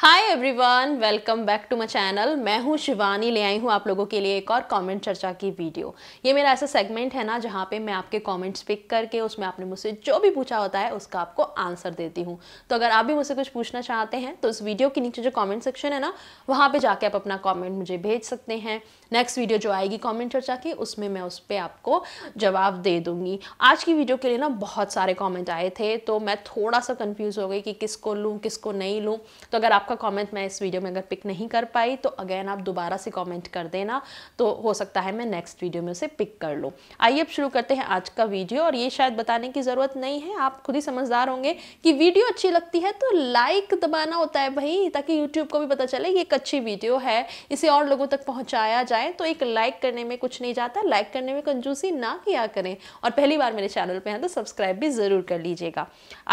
hi everyone welcome back to my channel मैं हूँ शिवानी ले आई हूँ आप लोगों के लिए एक और कमेंट चर्चा की वीडियो ये मेरा ऐसा सेगमेंट है ना जहाँ पे मैं आपके कमेंट्स पिक करके उसमें आपने मुझसे जो भी पूछा होता है उसका आपको आंसर देती हूँ तो अगर आप भी मुझसे कुछ पूछना चाहते हैं तो उस वीडियो के नीचे जो कॉमेंट सेक्शन है ना वहाँ पर जाके आप अपना कॉमेंट मुझे भेज सकते हैं नेक्स्ट वीडियो जो आएगी कमेंट चर्चा की उसमें मैं उस पर आपको जवाब दे दूंगी आज की वीडियो के लिए ना बहुत सारे कॉमेंट आए थे तो मैं थोड़ा सा कन्फ्यूज़ हो गई कि किसको लूँ किसको नहीं लूँ तो अगर आपका कॉमेंट मैं इस वीडियो में अगर पिक नहीं कर पाई तो अगेन आप दोबारा से कॉमेंट कर देना तो हो सकता है मैं नेक्स्ट वीडियो में उसे पिक कर लूँ आइए अब शुरू करते हैं आज का वीडियो और ये शायद बताने की ज़रूरत नहीं है आप खुद ही समझदार होंगे कि वीडियो अच्छी लगती है तो लाइक दबाना होता है भाई ताकि यूट्यूब को भी पता चले कि एक अच्छी वीडियो है इसे और लोगों तक पहुँचाया जाए जाएँ तो एक लाइक करने में कुछ नहीं जाता लाइक करने में कंजूसी ना किया करें और पहली बार मेरे चैनल पर हैं तो सब्सक्राइब भी ज़रूर कर लीजिएगा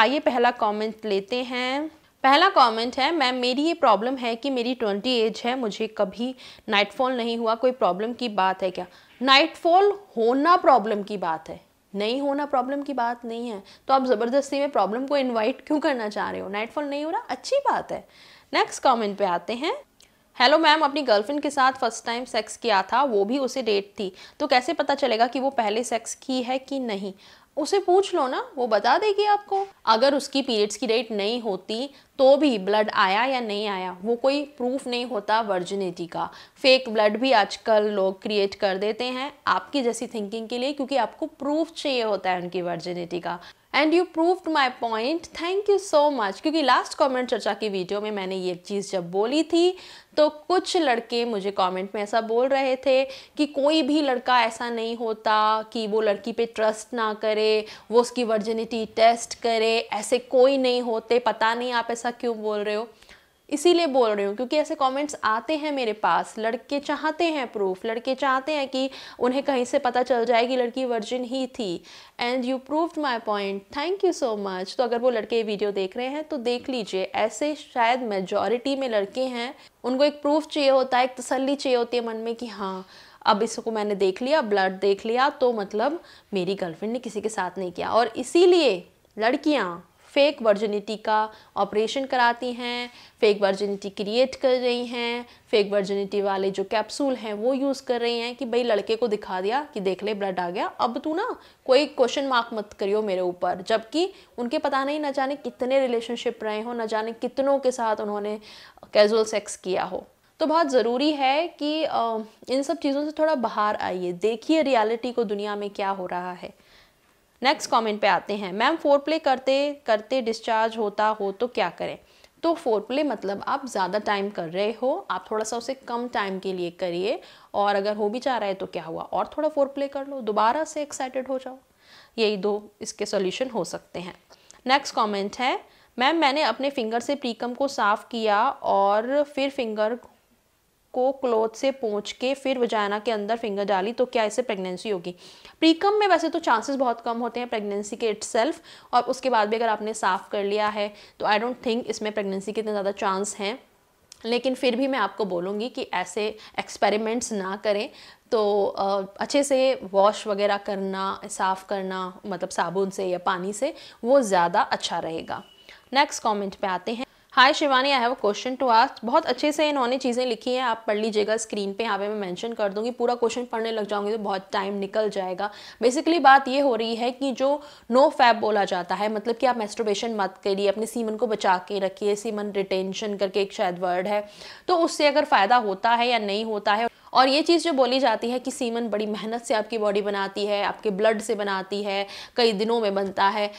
आइए पहला कॉमेंट लेते हैं पहला कमेंट है मैम मेरी ये प्रॉब्लम है कि मेरी ट्वेंटी एज है मुझे कभी नाइटफॉल नहीं हुआ कोई प्रॉब्लम की बात है क्या नाइटफॉल होना प्रॉब्लम की बात है नहीं होना प्रॉब्लम की बात नहीं है तो आप ज़बरदस्ती में प्रॉब्लम को इनवाइट क्यों करना चाह रहे हो नाइटफॉल नहीं हो रहा अच्छी बात है नेक्स्ट कमेंट पे आते हैं हेलो मैम अपनी गर्लफ्रेंड के साथ फर्स्ट टाइम सेक्स किया था वो भी उसे डेट थी तो कैसे पता चलेगा कि वो पहले सेक्स की है कि नहीं उसे पूछ लो ना वो बता देगी आपको अगर उसकी पीरियड्स की डेट नहीं होती तो भी ब्लड आया या नहीं आया वो कोई प्रूफ नहीं होता वर्जिनिटी का फेक ब्लड भी आजकल लोग क्रिएट कर देते हैं आपकी जैसी थिंकिंग के लिए क्योंकि आपको प्रूफ चाहिए होता है उनकी वर्जिनिटी का and you proved my point thank you so much क्योंकि लास्ट कमेंट चर्चा की वीडियो में मैंने ये चीज़ जब बोली थी तो कुछ लड़के मुझे कमेंट में ऐसा बोल रहे थे कि कोई भी लड़का ऐसा नहीं होता कि वो लड़की पे ट्रस्ट ना करे वो उसकी वर्जिनिटी टेस्ट करे ऐसे कोई नहीं होते पता नहीं आप ऐसा क्यों बोल रहे हो इसीलिए बोल रही हूँ क्योंकि ऐसे कमेंट्स आते हैं मेरे पास लड़के चाहते हैं प्रूफ लड़के चाहते हैं कि उन्हें कहीं से पता चल जाए कि लड़की वर्जिन ही थी and you proved my point thank you so much तो अगर वो लड़के वीडियो देख रहे हैं तो देख लीजिए ऐसे शायद मेजॉरिटी में लड़के हैं उनको एक प्रूफ चाहिए होता है एक तसली चाहिए होती है मन में कि हाँ अब इसको मैंने देख लिया ब्लड देख लिया तो मतलब मेरी गर्लफ्रेंड ने किसी के साथ नहीं किया और इसीलिए लड़कियाँ फेक वर्जिनिटी का ऑपरेशन कराती हैं फेक वर्जिनिटी क्रिएट कर रही हैं फेक वर्जिनिटी वाले जो कैप्सूल हैं वो यूज़ कर रही हैं कि भाई लड़के को दिखा दिया कि देख ले ब्लड आ गया अब तू ना कोई क्वेश्चन मार्क मत करियो मेरे ऊपर जबकि उनके पता नहीं ना जाने कितने रिलेशनशिप रहे हों ना जाने कितनों के साथ उन्होंने कैजुअल सेक्स किया हो तो बहुत ज़रूरी है कि इन सब चीज़ों से थोड़ा बाहर आइए देखिए रियलिटी को दुनिया में क्या हो रहा है नेक्स्ट कमेंट पे आते हैं मैम फोर प्ले करते करते डिस्चार्ज होता हो तो क्या करें तो फोर प्ले मतलब आप ज़्यादा टाइम कर रहे हो आप थोड़ा सा उसे कम टाइम के लिए करिए और अगर हो भी जा रहा है तो क्या हुआ और थोड़ा फोर प्ले कर लो दोबारा से एक्साइटेड हो जाओ यही दो इसके सॉल्यूशन हो सकते हैं नेक्स्ट कमेंट है मैम मैंने अपने फिंगर से प्रीकम को साफ़ किया और फिर फिंगर को क्लोथ से पहुँच के फिर वजाना के अंदर फिंगर डाली तो क्या इससे प्रेगनेंसी होगी प्रीकम में वैसे तो चांसेस बहुत कम होते हैं प्रेगनेंसी के इट्स और उसके बाद भी अगर आपने साफ़ कर लिया है तो आई डोंट थिंक इसमें प्रेगनेंसी के इतने ज़्यादा चांस हैं लेकिन फिर भी मैं आपको बोलूँगी कि ऐसे एक्सपेरिमेंट्स ना करें तो अच्छे से वॉश वगैरह करना साफ़ करना मतलब साबुन से या पानी से वो ज़्यादा अच्छा रहेगा नेक्स्ट कमेंट पे आते हैं hi Shivani I have a question to ask बहुत अच्छे से इन्होंने चीज़ें लिखी हैं आप पढ़ लीजिएगा स्क्रीन पे यहाँ पे मैं मेंशन कर दूंगी पूरा क्वेश्चन पढ़ने लग जाऊंगी तो बहुत टाइम निकल जाएगा बेसिकली बात ये हो रही है कि जो नो फैब बोला जाता है मतलब कि आप मेस्ट्रोबेशन मत करिए अपने सीमन को बचा के रखिए सीमन रिटेंशन करके एक शायद वर्ड है तो उससे अगर फ़ायदा होता है या नहीं होता है और ये चीज़ जो बोली जाती है कि सीमन बड़ी मेहनत से आपकी बॉडी बनाती है आपके ब्लड से बनाती है कई दिनों में बनता है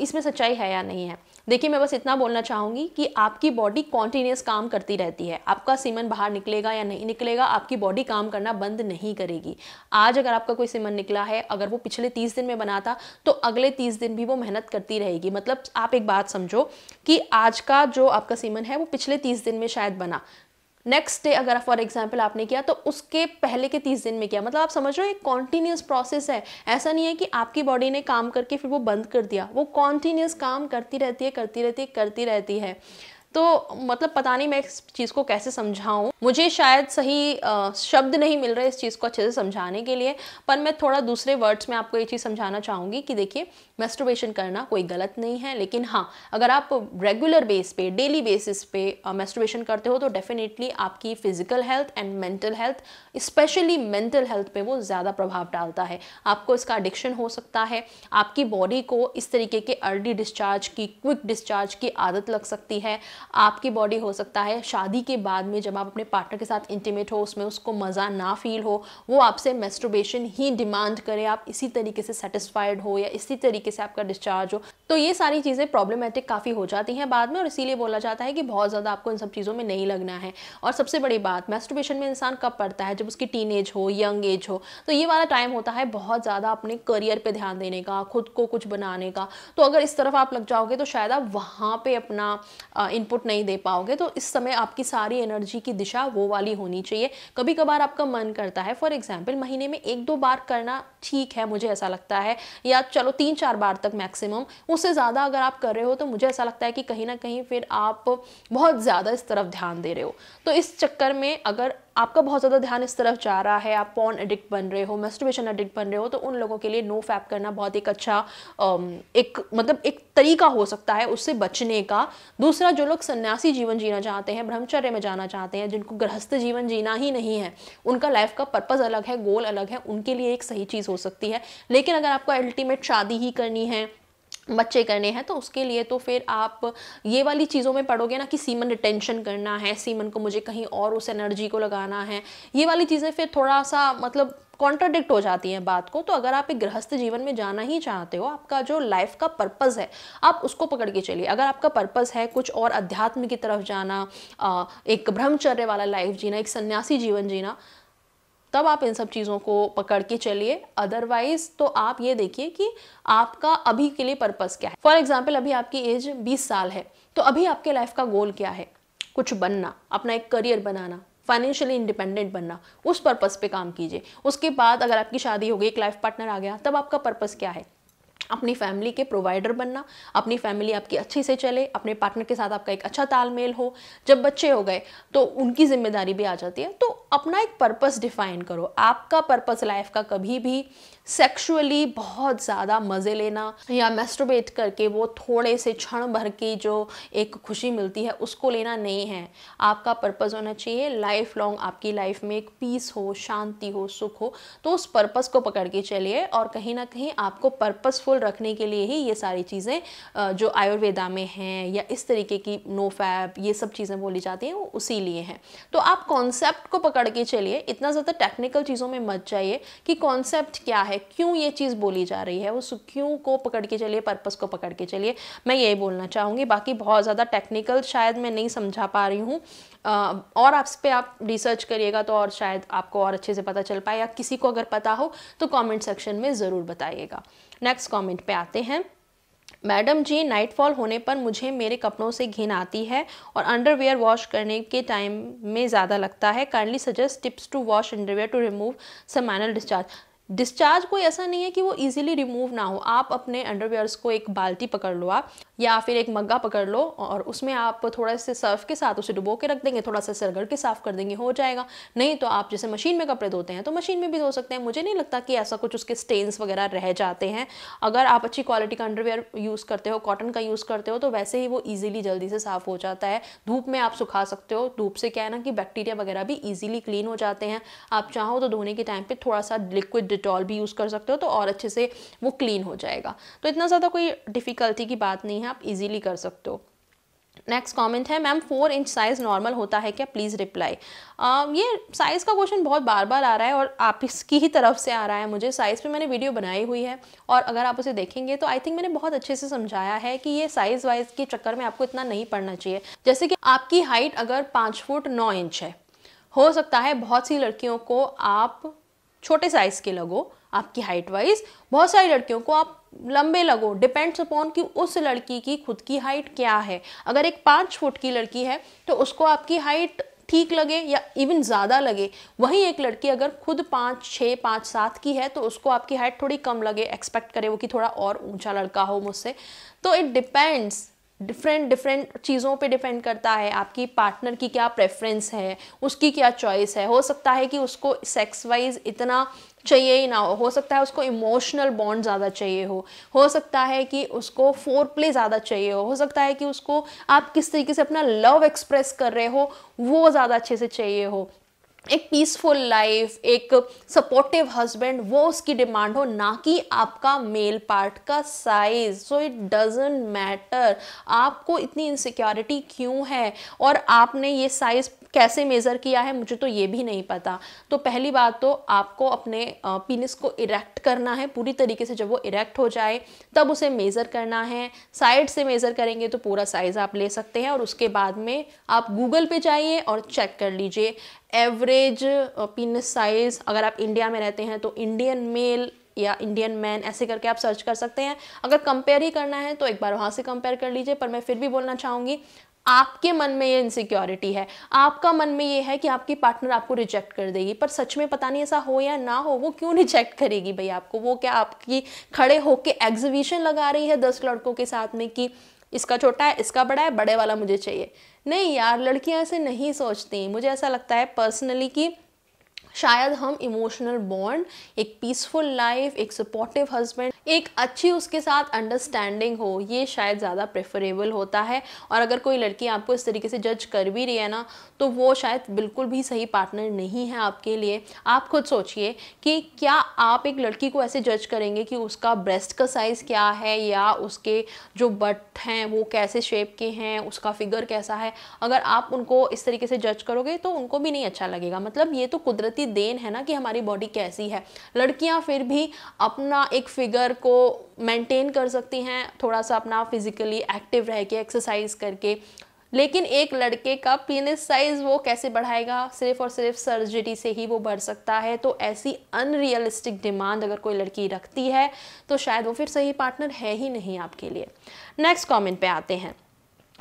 इसमें सच्चाई है या नहीं है देखिए मैं बस इतना बोलना चाहूँगी कि आपकी बॉडी कॉन्टीन्यूस काम करती रहती है आपका सीमन बाहर निकलेगा या नहीं निकलेगा आपकी बॉडी काम करना बंद नहीं करेगी आज अगर आपका कोई सीमन निकला है अगर वो पिछले तीस दिन में बना था तो अगले तीस दिन भी वो मेहनत करती रहेगी मतलब आप एक बात समझो कि आज का जो आपका सीमन है वो पिछले तीस दिन में शायद बना नेक्स्ट डे अगर फॉर एग्जाम्पल आपने किया तो उसके पहले के तीस दिन में किया मतलब आप समझ रहे हो एक कॉन्टीन्यूस प्रोसेस है ऐसा नहीं है कि आपकी बॉडी ने काम करके फिर वो बंद कर दिया वो कॉन्टीन्यूस काम करती रहती है करती रहती है करती रहती है तो मतलब पता नहीं मैं इस चीज़ को कैसे समझाऊँ मुझे शायद सही शब्द नहीं मिल रहे इस चीज़ को अच्छे से समझाने के लिए पर मैं थोड़ा दूसरे वर्ड्स में आपको ये चीज़ समझाना चाहूँगी कि देखिए मेस्ट्रोबेशन करना कोई गलत नहीं है लेकिन हाँ अगर आप रेगुलर बेस पे डेली बेसिस पे मेस्ट्रोबेशन करते हो तो डेफिनेटली आपकी physical health and mental health specially mental health पे वो ज़्यादा प्रभाव डालता है आपको इसका एडिक्शन हो सकता है आपकी बॉडी को इस तरीके के अर्ली डिस्चार्ज की क्विक डिस्चार्ज की आदत लग सकती है आपकी बॉडी हो सकता है शादी के बाद में जब आप अपने पार्टनर के साथ इंटीमेट हो उसमें उसको मज़ा ना फील हो वो आपसे मेस्ट्रोबेशन ही डिमांड करे आप इसी तरीके से सेटिस्फाइड हो या इसी तरीके से आपका डिस्चार्ज हो तो ये सारी चीज़ें प्रॉब्लमेटिक काफ़ी हो जाती हैं बाद में और इसीलिए बोला जाता है कि बहुत ज़्यादा आपको इन सब चीज़ों में नहीं लगना है और सबसे बड़ी बात मेस्ट्रोबेशन में इंसान कब पड़ता है जब उसकी टीन एज हो यंग एज हो तो ये वाला टाइम होता है बहुत ज़्यादा अपने करियर पर ध्यान देने का खुद को कुछ बनाने का तो अगर इस तरफ आप लग जाओगे तो शायद आप वहाँ पर अपना इनपुट नहीं दे पाओगे तो इस समय आपकी सारी एनर्जी की दिशा वो वाली होनी चाहिए कभी कभार आपका मन करता है फॉर एग्जाम्पल महीने में एक दो बार करना ठीक है मुझे ऐसा लगता है या चलो तीन चार बार तक मैक्सिमम उस से ज़्यादा अगर आप कर रहे हो तो मुझे ऐसा लगता है कि कहीं ना कहीं फिर आप बहुत ज़्यादा इस तरफ ध्यान दे रहे हो तो इस चक्कर में अगर आपका बहुत ज़्यादा ध्यान इस तरफ जा रहा है आप पॉन एडिक्ट बन रहे हो मेस्टिवेशन एडिक्ट बन रहे हो तो उन लोगों के लिए नो फैप करना बहुत एक अच्छा एक मतलब एक तरीका हो सकता है उससे बचने का दूसरा जो लोग सन्यासी जीवन जीना चाहते हैं ब्रह्मचर्य में जाना चाहते हैं जिनको गृहस्थ जीवन जीना ही नहीं है उनका लाइफ का पर्पज़ अलग है गोल अलग है उनके लिए एक सही चीज़ हो सकती है लेकिन अगर आपको अल्टीमेट शादी ही करनी है बच्चे करने हैं तो उसके लिए तो फिर आप ये वाली चीज़ों में पढ़ोगे ना कि सीमन रिटेंशन करना है सीमन को मुझे कहीं और उस एनर्जी को लगाना है ये वाली चीज़ें फिर थोड़ा सा मतलब कॉन्ट्राडिक्ट हो जाती हैं बात को तो अगर आप एक गृहस्थ जीवन में जाना ही चाहते हो आपका जो लाइफ का पर्पज़ है आप उसको पकड़ के चलिए अगर आपका पर्पज़ है कुछ और अध्यात्म की तरफ जाना एक ब्रह्मचर्य वाला लाइफ जीना एक सन्यासी जीवन जीना तब आप इन सब चीज़ों को पकड़ के चलिए अदरवाइज तो आप ये देखिए कि आपका अभी के लिए पर्पज़ क्या है फॉर एग्जाम्पल अभी आपकी एज बीस साल है तो अभी आपके लाइफ का गोल क्या है कुछ बनना अपना एक करियर बनाना फाइनेंशियली इंडिपेंडेंट बनना उस पर्पज़ पे काम कीजिए उसके बाद अगर आपकी शादी हो गई एक लाइफ पार्टनर आ गया तब आपका पर्पज़ क्या है अपनी फैमिली के प्रोवाइडर बनना अपनी फैमिली आपकी अच्छे से चले अपने पार्टनर के साथ आपका एक अच्छा तालमेल हो जब बच्चे हो गए तो उनकी जिम्मेदारी भी आ जाती है तो अपना एक पर्पस डिफाइन करो आपका पर्पस लाइफ का कभी भी सेक्सुअली बहुत ज़्यादा मज़े लेना या मेस्ट्रोबेट करके वो थोड़े से क्षण भर की जो एक खुशी मिलती है उसको लेना नहीं है आपका पर्पस होना चाहिए लाइफ लॉन्ग आपकी लाइफ में एक पीस हो शांति हो सुख हो तो उस पर्पस को पकड़ के चलिए और कहीं ना कहीं आपको पर्पसफुल रखने के लिए ही ये सारी चीज़ें जो आयुर्वेदा में हैं या इस तरीके की नो फैप ये सब चीज़ें बोली जाती हैं वो उसी लिए हैं तो आप कॉन्सेप्ट को पकड़ के चलिए इतना ज़्यादा टेक्निकल चीज़ों में मत जाइए कि कॉन्सेप्ट क्या है क्यों ये चीज़ बोली जा रही है उस क्यों को पकड़ के चलिए पर्पज़ को पकड़ के चलिए मैं यही बोलना चाहूँगी बाकी बहुत ज़्यादा टेक्निकल शायद मैं नहीं समझा पा रही हूँ और आप पे आप रिसर्च करिएगा तो और शायद आपको और अच्छे से पता चल पाए या किसी को अगर पता हो तो कमेंट सेक्शन में ज़रूर बताइएगा नेक्स्ट कमेंट पे आते हैं मैडम जी नाइटफॉल होने पर मुझे मेरे कपड़ों से घिन आती है और अंडरवेयर वॉश करने के टाइम में ज़्यादा लगता है kindly suggest tips to wash underwear to remove some मैनल डिस्चार्ज डिस्चार्ज कोई ऐसा नहीं है कि वो इजीली रिमूव ना हो आप अपने अंडरवेयर्स को एक बाल्टी पकड़ लो आप या फिर एक मग्गा पकड़ लो और उसमें आप थोड़ा से सर्फ के साथ उसे डुबो के रख देंगे थोड़ा सा सरगड़ के साफ़ कर देंगे हो जाएगा नहीं तो आप जैसे मशीन में कपड़े धोते हैं तो मशीन में भी धो सकते हैं मुझे नहीं लगता कि ऐसा कुछ उसके स्टेन्स वगैरह रह जाते हैं अगर आप अच्छी क्वालिटी का अंडरवेयर यूज़ करते हो कॉटन का यूज़ करते हो तो वैसे ही वो ईजिली जल्दी से साफ़ हो जाता है धूप में आप सुखा सकते हो धूप से क्या है ना कि बैक्टीरिया वगैरह भी ईजिली क्लीन हो जाते हैं आप चाहो तो धोने के टाइम पर थोड़ा सा लिक्विड डिटॉल भी यूज़ कर सकते हो तो और अच्छे से वो क्लीन हो जाएगा तो इतना ज़्यादा कोई डिफ़िकल्टी की बात नहीं है आप इजीली कर सकते हो नेक्स्ट कमेंट है ma'am four inch size normal होता है क्या प्लीज़ रिप्लाई ये साइज़ का क्वेश्चन बहुत बार बार आ रहा है और आप इसकी ही तरफ से आ रहा है मुझे साइज़ पे मैंने वीडियो बनाई हुई है और अगर आप उसे देखेंगे तो आई थिंक मैंने बहुत अच्छे से समझाया है कि ये साइज़ वाइज़ के चक्कर में आपको इतना नहीं पड़ना चाहिए जैसे कि आपकी हाइट अगर पाँच फुट नौ इंच है हो सकता है बहुत सी लड़कियों को आप छोटे साइज के लगो आपकी हाइट वाइज बहुत सारी लड़कियों को आप लंबे लगो डिपेंड्स अपॉन कि उस लड़की की खुद की हाइट क्या है अगर एक पाँच फुट की लड़की है तो उसको आपकी हाइट ठीक लगे या इवन ज़्यादा लगे वहीं एक लड़की अगर खुद पाँच छः पाँच सात की है तो उसको आपकी हाइट थोड़ी कम लगे एक्सपेक्ट करे वो कि थोड़ा और ऊंचा लड़का हो मुझसे तो इट डिपेंड्स डिफरेंट डिफरेंट चीज़ों पे डिपेंड करता है आपकी पार्टनर की क्या प्रेफरेंस है उसकी क्या चॉइस है हो सकता है कि उसको सेक्स वाइज इतना चाहिए ही ना हो हो सकता है उसको इमोशनल बॉन्ड ज़्यादा चाहिए हो हो सकता है कि उसको फोर प्ले ज़्यादा चाहिए हो हो सकता है कि उसको आप किस तरीके से अपना लव एक्सप्रेस कर रहे हो वो ज़्यादा अच्छे से चाहिए हो एक पीसफुल लाइफ एक सपोर्टिव हस्बैंड वो उसकी डिमांड हो ना कि आपका मेल पार्ट का size so it doesn't matter आपको इतनी इनसिक्योरिटी क्यों है और आपने ये साइज कैसे मेज़र किया है मुझे तो ये भी नहीं पता तो पहली बात तो आपको अपने पीनिस को इरेक्ट करना है पूरी तरीके से जब वो इरेक्ट हो जाए तब उसे मेज़र करना है साइड से मेज़र करेंगे तो पूरा साइज़ आप ले सकते हैं और उसके बाद में आप गूगल पे जाइए और चेक कर लीजिए एवरेज पीनिस साइज़ अगर आप इंडिया में रहते हैं तो इंडियन मेल या इंडियन मैन ऐसे करके आप सर्च कर सकते हैं अगर कंपेयर ही करना है तो एक बार वहाँ से कंपेयर कर लीजिए पर मैं फिर भी बोलना चाहूँगी आपके मन में ये इनसिक्योरिटी है आपका मन में ये है कि आपकी पार्टनर आपको रिजेक्ट कर देगी पर सच में पता नहीं ऐसा हो या ना हो वो क्यों रिजेक्ट करेगी भाई आपको वो क्या आपकी खड़े होके एग्जीबिशन लगा रही है दस लड़कों के साथ में कि इसका छोटा है इसका बड़ा है बड़े वाला मुझे चाहिए नहीं यार लड़कियां ऐसे नहीं सोचती मुझे ऐसा लगता है पर्सनली कि शायद हम इमोशनल बॉन्ड एक पीसफुल लाइफ एक सपोर्टिव हस्बैंड एक अच्छी उसके साथ अंडरस्टैंडिंग हो ये शायद ज़्यादा प्रेफरेबल होता है और अगर कोई लड़की आपको इस तरीके से जज कर भी रही है ना तो वो शायद बिल्कुल भी सही पार्टनर नहीं है आपके लिए आप खुद सोचिए कि क्या आप एक लड़की को ऐसे जज करेंगे कि उसका ब्रेस्ट का साइज़ क्या है या उसके जो बट हैं वो कैसे शेप के हैं उसका फिगर कैसा है अगर आप उनको इस तरीके से जज करोगे तो उनको भी नहीं अच्छा लगेगा मतलब ये तो कुदरती देन है ना कि हमारी बॉडी कैसी है लड़कियाँ फिर भी अपना एक फिगर शुगर को मेंटेन कर सकती हैं थोड़ा सा अपना फिजिकली एक्टिव रह के एक्सरसाइज करके लेकिन एक लड़के का पीनिस साइज वो कैसे बढ़ाएगा सिर्फ और सिर्फ सर्जरी से ही वो बढ़ सकता है तो ऐसी अनरियलिस्टिक डिमांड अगर कोई लड़की रखती है तो शायद वो फिर सही पार्टनर है ही नहीं आपके लिए नेक्स्ट कमेंट पे आते हैं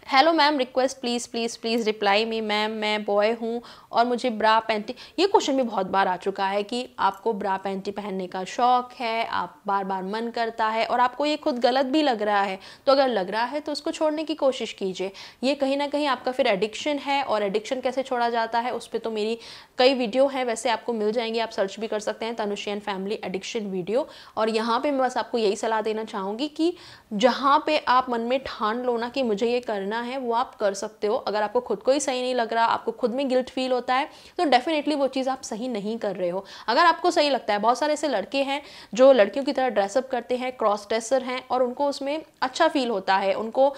hello ma'am request please please please reply me ma'am मैं बॉय हूँ और मुझे ब्रा पैंटी ये क्वेश्चन भी बहुत बार आ चुका है कि आपको ब्रा पैंटी पहनने का शौक़ है आप बार बार मन करता है और आपको ये खुद गलत भी लग रहा है तो अगर लग रहा है तो उसको छोड़ने की कोशिश कीजिए ये कहीं ना कहीं आपका फिर एडिक्शन है और एडिक्शन कैसे छोड़ा जाता है उस पर तो मेरी कई वीडियो हैं वैसे आपको मिल जाएंगी आप सर्च भी कर सकते हैं तनुषी फैमिली एडिक्शन वीडियो और यहाँ पर मैं बस आपको यही सलाह देना चाहूँगी कि जहाँ पर आप मन में ठान लो ना कि मुझे ये करना करना है वो आप कर सकते हो अगर आपको खुद को ही सही नहीं लग रहा आपको खुद में गिल्ट फील होता है तो डेफिनेटली वो चीज़ आप सही नहीं कर रहे हो अगर आपको सही लगता है बहुत सारे ऐसे लड़के हैं जो लड़कियों की तरह ड्रेसअप करते हैं क्रॉस ड्रेसर हैं और उनको उसमें अच्छा फील होता है उनको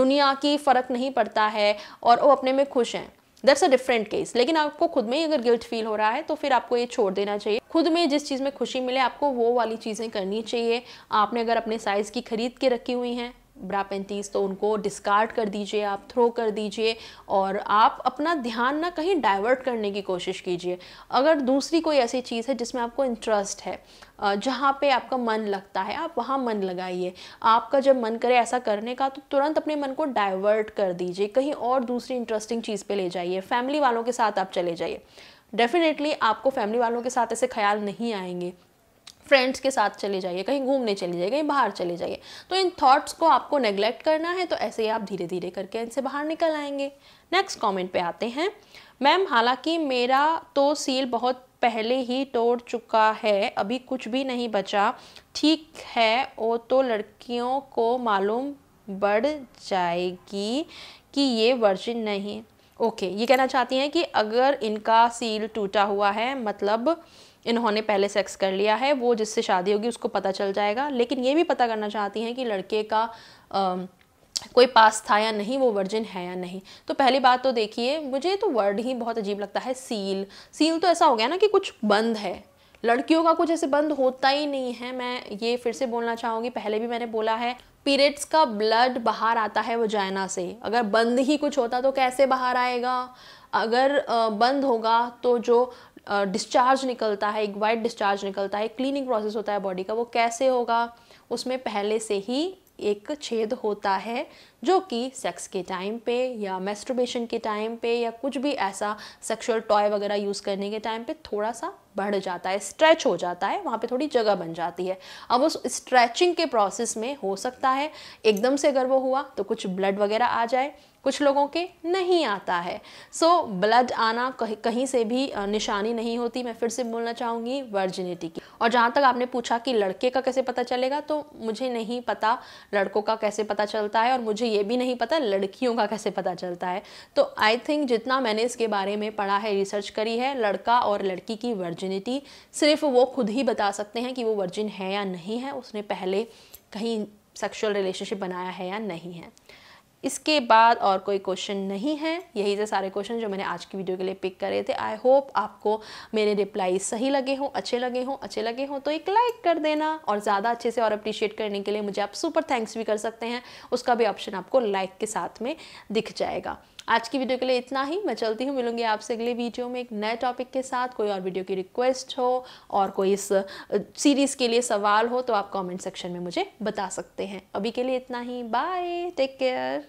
दुनिया की फ़र्क नहीं पड़ता है और वो अपने में खुश हैं दैट्स अ डिफरेंट केस लेकिन आपको खुद में ही अगर गिल्ट फील हो रहा है तो फिर आपको ये छोड़ देना चाहिए खुद में जिस चीज़ में खुशी मिले आपको वो वाली चीज़ें करनी चाहिए आपने अगर अपने साइज़ की खरीद के रखी हुई हैं ब्रा पेंटीज तो उनको डिस्कार्ड कर दीजिए आप थ्रो कर दीजिए और आप अपना ध्यान ना कहीं डाइवर्ट करने की कोशिश कीजिए अगर दूसरी कोई ऐसी चीज़ है जिसमें आपको इंटरेस्ट है जहाँ पे आपका मन लगता है आप वहाँ मन लगाइए आपका जब मन करे ऐसा करने का तो तुरंत अपने मन को डाइवर्ट कर दीजिए कहीं और दूसरी इंटरेस्टिंग चीज़ पे ले जाइए फैमिली वालों के साथ आप चले जाइए डेफिनेटली आपको फैमिली वालों के साथ ऐसे ख्याल नहीं आएंगे फ्रेंड्स के साथ चले जाइए कहीं घूमने चले जाइए कहीं बाहर चले जाइए तो इन थॉट्स को आपको नेग्लेक्ट करना है तो ऐसे ही आप धीरे धीरे करके इनसे बाहर निकल आएंगे नेक्स्ट कमेंट पे आते हैं मैम हालांकि मेरा तो सील बहुत पहले ही तोड़ चुका है अभी कुछ भी नहीं बचा ठीक है वो तो लड़कियों को मालूम बढ़ जाएगी कि ये वर्जिन नहीं ओके ये कहना चाहती हैं कि अगर इनका सील टूटा हुआ है मतलब इन्होंने पहले सेक्स कर लिया है वो जिससे शादी होगी उसको पता चल जाएगा लेकिन ये भी पता करना चाहती हैं कि लड़के का आ, कोई पास था या नहीं वो वर्जिन है या नहीं तो पहली बात तो देखिए मुझे तो वर्ड ही बहुत अजीब लगता है सील सील तो ऐसा हो गया ना कि कुछ बंद है लड़कियों का कुछ ऐसे बंद होता ही नहीं है मैं ये फिर से बोलना चाहूँगी पहले भी मैंने बोला है पीरियड्स का ब्लड बाहर आता है वो जायना से अगर बंद ही कुछ होता तो कैसे बाहर आएगा अगर बंद होगा तो जो डिस्चार्ज निकलता है एक वाइट डिस्चार्ज निकलता है क्लीनिंग प्रोसेस होता है बॉडी का वो कैसे होगा उसमें पहले से ही एक छेद होता है जो कि सेक्स के टाइम पे या मेस्ट्रोबेशन के टाइम पे या कुछ भी ऐसा सेक्सुअल टॉय वगैरह यूज़ करने के टाइम पे थोड़ा सा बढ़ जाता है स्ट्रेच हो जाता है वहाँ पे थोड़ी जगह बन जाती है अब उस स्ट्रेचिंग के प्रोसेस में हो सकता है एकदम से अगर वो हुआ तो कुछ ब्लड वगैरह आ जाए कुछ लोगों के नहीं आता है सो so, ब्लड आना कह, कहीं से भी निशानी नहीं होती मैं फिर से बोलना चाहूँगी वर्जिनिटी की और जहाँ तक आपने पूछा कि लड़के का कैसे पता चलेगा तो मुझे नहीं पता लड़कों का कैसे पता चलता है और मुझे ये भी नहीं पता लड़कियों का कैसे पता चलता है तो आई थिंक जितना मैंने इसके बारे में पढ़ा है रिसर्च करी है लड़का और लड़की की वर्जिनिटी सिर्फ वो खुद ही बता सकते हैं कि वो वर्जिन है या नहीं है उसने पहले कहीं सेक्शुअल रिलेशनशिप बनाया है या नहीं है इसके बाद और कोई क्वेश्चन नहीं है यही थे सारे क्वेश्चन जो मैंने आज की वीडियो के लिए पिक करे थे आई होप आपको मेरे रिप्लाई सही लगे हों अच्छे लगे हों अच्छे लगे हों तो एक लाइक कर देना और ज़्यादा अच्छे से और अप्रिशिएट करने के लिए मुझे आप सुपर थैंक्स भी कर सकते हैं उसका भी ऑप्शन आपको लाइक के साथ में दिख जाएगा आज की वीडियो के लिए इतना ही मैं चलती हूँ मिलूंगी आपसे अगले वीडियो में एक नए टॉपिक के साथ कोई और वीडियो की रिक्वेस्ट हो और कोई इस सीरीज़ के लिए सवाल हो तो आप कमेंट सेक्शन में मुझे बता सकते हैं अभी के लिए इतना ही बाय टेक केयर